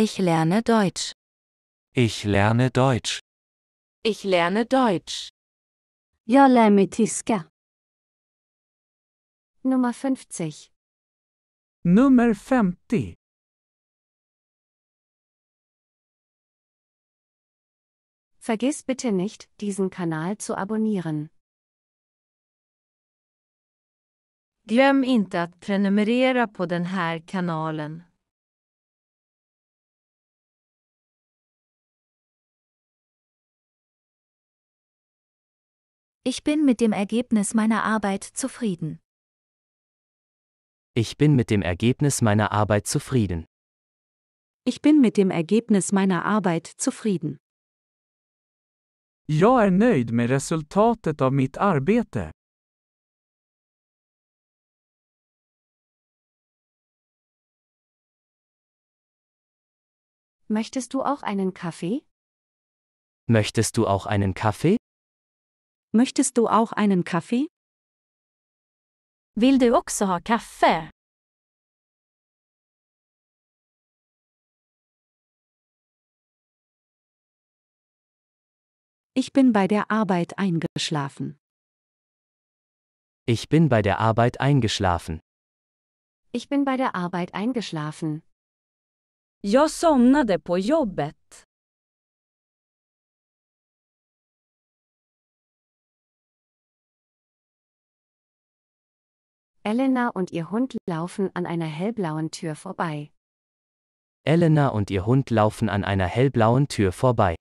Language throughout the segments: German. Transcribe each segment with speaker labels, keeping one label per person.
Speaker 1: Ich lerne Deutsch. Ich lerne Deutsch. Ich lerne Deutsch. Ja, lerne mig tyska. Nummer 50. Nummer 50. Vergiss bitte nicht, diesen Kanal zu abonnieren. Glöm inte att prenumerera på den här kanalen. Ich bin mit dem Ergebnis meiner Arbeit zufrieden.
Speaker 2: Ich bin mit dem Ergebnis meiner Arbeit zufrieden.
Speaker 3: Ich bin mit dem Ergebnis meiner
Speaker 1: Arbeit zufrieden.
Speaker 2: Jag är nöjd med resultatet
Speaker 1: av mitt arbete. Möchtest du auch einen Kaffee?
Speaker 2: Möchtest du auch einen Kaffee?
Speaker 1: Möchtest du auch einen Kaffee? Vill du också ha kaffe? Ich bin bei der Arbeit eingeschlafen.
Speaker 2: Ich bin bei der Arbeit eingeschlafen.
Speaker 1: Ich bin bei der Arbeit eingeschlafen. Jag somnade på jobbet. Elena und ihr Hund
Speaker 3: laufen an einer hellblauen Tür vorbei.
Speaker 2: Elena und ihr Hund laufen an einer hellblauen Tür vorbei.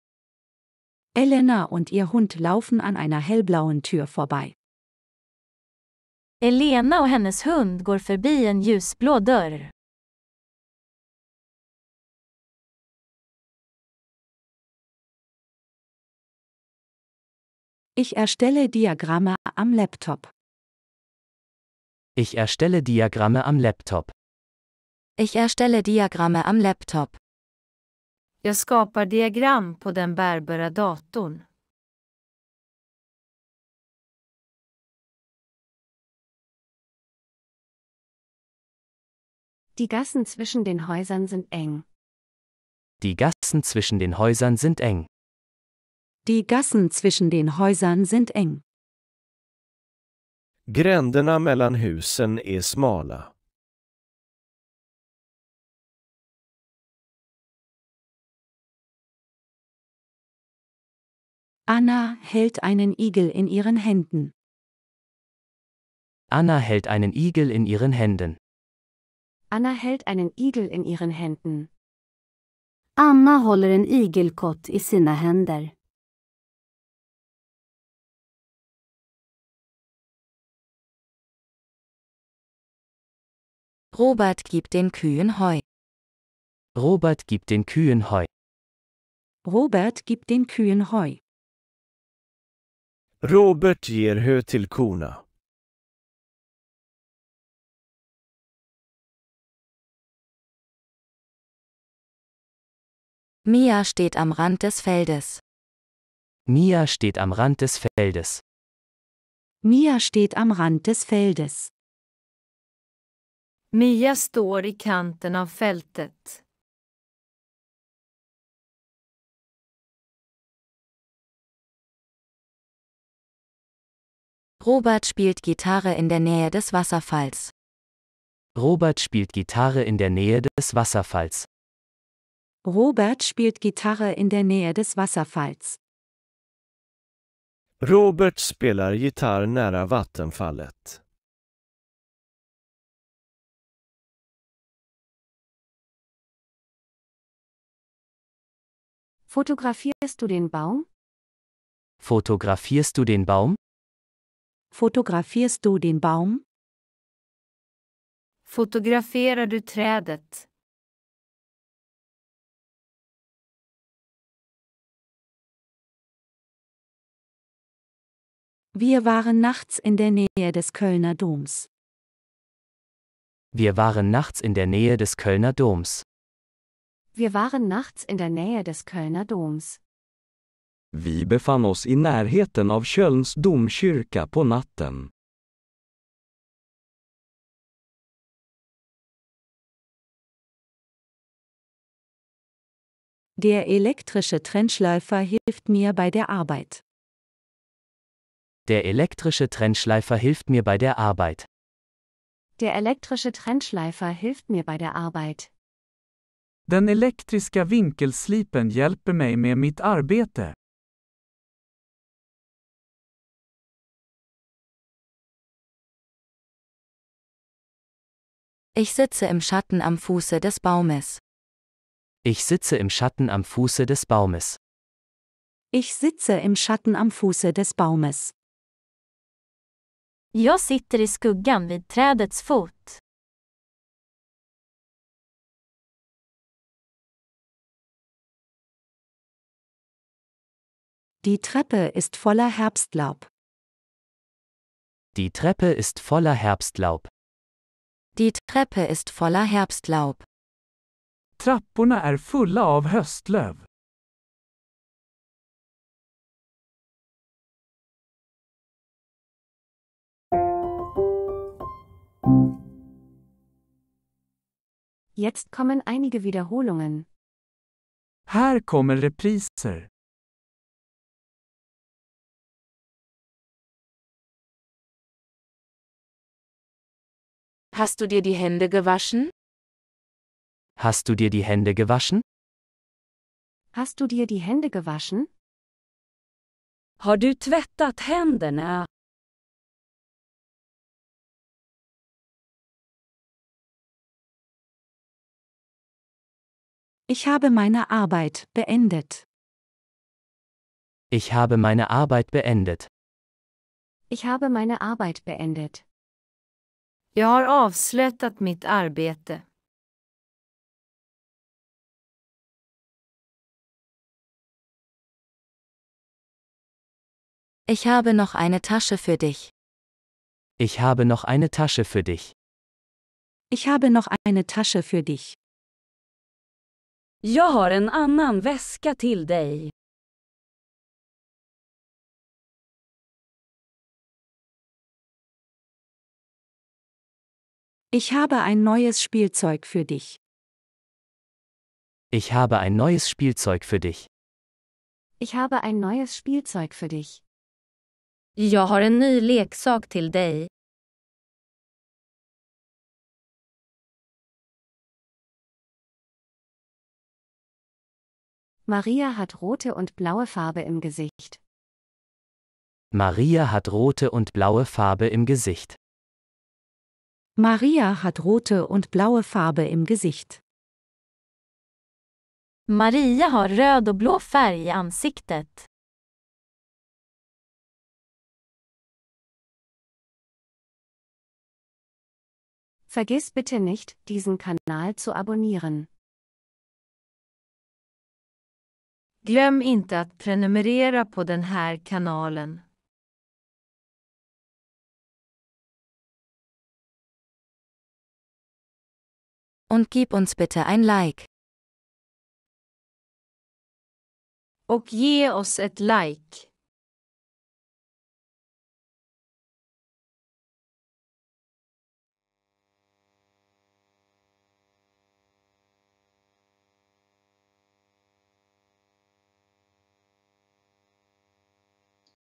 Speaker 3: Elena und ihr Hund laufen an einer hellblauen
Speaker 1: Tür vorbei. Elena och hennes hund går förbi en ljusblå dörr. Ich erstelle Diagramme am Laptop.
Speaker 2: Ich erstelle Diagramme am Laptop.
Speaker 3: Ich erstelle Diagramme am Laptop. Jag
Speaker 1: skapar diagram på den bärbara datorn. Die Gassen zwischen den Häusern sind eng.
Speaker 2: Die Gassen zwischen den Häusern sind eng.
Speaker 3: Die Gassen zwischen den Häusern sind eng.
Speaker 2: Gränderna mellan husen är smala.
Speaker 1: Anna hält einen Igel in ihren Händen.
Speaker 2: Anna hält einen Igel in ihren Händen.
Speaker 1: Anna hält einen Igel in ihren Händen.
Speaker 3: Anna håller
Speaker 1: en igelkott i sina händer. Robert gibt den Kühen Heu.
Speaker 2: Robert gibt den Kühen Heu.
Speaker 1: Robert gibt den Kühen Heu. Robert ger hö till korna. Mia steht am Rand des Feldes.
Speaker 2: Mia steht am Rand des Feldes.
Speaker 3: Mia steht am Rand des Feldes.
Speaker 1: Mia står i kanten av fältet. Robert spielt Gitarre in der Nähe des Wasserfalls.
Speaker 2: Robert spielt Gitarre in der Nähe des Wasserfalls.
Speaker 3: Robert spielt Gitarre in der Nähe des Wasserfalls.
Speaker 2: Robert
Speaker 1: spelar gitarr nära vattenfallet. Fotografierst du den Baum?
Speaker 2: Fotografierst du den Baum?
Speaker 1: Fotografierst du den Baum? Fotograferar du trädet? Wir waren nachts in der Nähe des Kölner Doms.
Speaker 2: Wir waren nachts in der Nähe des Kölner Doms.
Speaker 3: Wir waren nachts in der Nähe des Kölner Doms.
Speaker 2: Wir befanden uns in närheten av Kölns
Speaker 1: domkyrka på natten. Der elektrische Trennschleifer hilft mir bei der Arbeit.
Speaker 2: Der elektrische Trennschleifer hilft mir bei der Arbeit.
Speaker 3: Der elektrische Trennschleifer hilft mir bei der Arbeit.
Speaker 2: Den elektriska vinkelslipen
Speaker 1: hjälper mig med mitt arbete. Ich sitze im Schatten am Fuße des Baumes.
Speaker 2: Ich sitze im Schatten am Fuße des Baumes.
Speaker 3: Ich sitze im Schatten am Fuße des Baumes.
Speaker 1: Jag sitter i skuggan vid trädets fot. Die Treppe ist voller Herbstlaub.
Speaker 2: Die Treppe ist voller Herbstlaub. Die
Speaker 3: Treppe
Speaker 1: ist voller Herbstlaub. Trapporna är fulla av höstlöv. Jetzt kommen einige Wiederholungen. Här kommer repriser. Hast du dir die Hände gewaschen?
Speaker 2: Hast du dir die Hände gewaschen?
Speaker 1: Hast du dir die Hände gewaschen? Har du tvättat händerna? Ich habe meine Arbeit beendet.
Speaker 2: Ich habe meine Arbeit beendet.
Speaker 1: Ich habe meine Arbeit beendet. Jag har avslutat mitt arbete. Ich habe noch eine Tasche für dich.
Speaker 2: Ich habe noch eine Tasche für dich.
Speaker 1: Ich habe noch eine Tasche für dich. Jag har en annan väska till dig. Ich habe ein neues Spielzeug für dich.
Speaker 2: Ich habe ein neues Spielzeug für dich.
Speaker 1: Ich habe ein neues Spielzeug für dich. Jag har en ny leksak till dig. Maria hat rote und blaue Farbe im Gesicht.
Speaker 2: Maria hat rote und blaue Farbe im Gesicht.
Speaker 3: Maria hat rote
Speaker 1: und blaue Farbe im Gesicht. Maria har röd och blå färg i ansiktet. Vergiss bitte nicht, diesen Kanal zu abonnieren. Glöm inte att prenumerera på den här kanalen. und gib uns bitte ein Like. Och ge oss ett like.